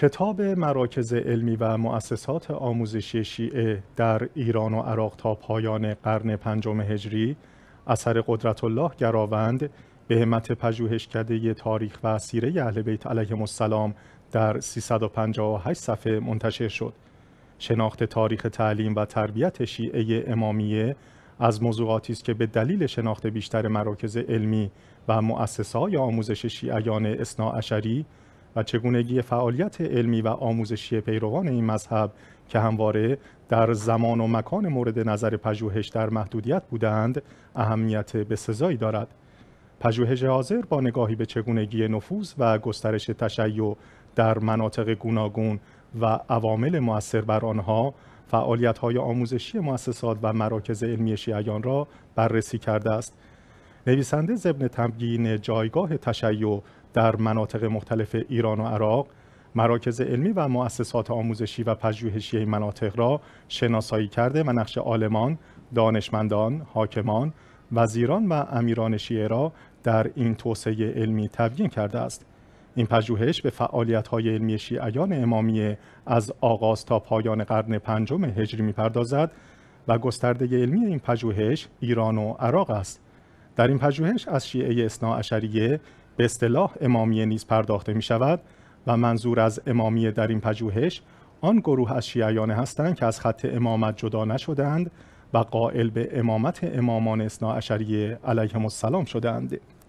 کتاب مراکز علمی و مؤسسات آموزشی شیعه در ایران و عراق تا پایان قرن پنجم هجری اثر قدرت الله گراوند به همت پژوهشکده تاریخ و سیره اهل بیت علیه السلام در 358 صفحه منتشر شد. شناخت تاریخ تعلیم و تربیت شیعه امامیه از موضوعاتی است که به دلیل شناخت بیشتر مراکز علمی و مؤسسات آموزش شیعیان عشری، و چگونگی فعالیت علمی و آموزشی پیروان این مذهب که همواره در زمان و مکان مورد نظر پژوهش در محدودیت بودند اهمیت بسزایی دارد پژوهش حاضر با نگاهی به چگونگی نفوذ و گسترش تشیع در مناطق گوناگون و عوامل مؤثر بر آنها فعالیت های آموزشی مؤسسات و مراکز علمی شیعیان را بررسی کرده است نویسنده ضمن تبیین جایگاه تشیع در مناطق مختلف ایران و عراق مراکز علمی و مؤسسات آموزشی و پژوهشی این مناطق را شناسایی کرده و نقش عالمان، دانشمندان، حاکمان، وزیران و امیران شیعه را در این توسعه علمی تبیین کرده است. این پژوهش به فعالیت‌های علمی شیعیان امامیه از آغاز تا پایان قرن پنجم هجری می‌پردازد و گسترده علمی این پژوهش ایران و عراق است. در این پژوهش از شیعه عشریه به اصطلاح امامیه نیز پرداخته می شود و منظور از امامیه در این پژوهش آن گروه از شیعیان هستند که از خط امامت جدا نشدند و قائل به امامت امامان اثنا علیهم السلام شدند.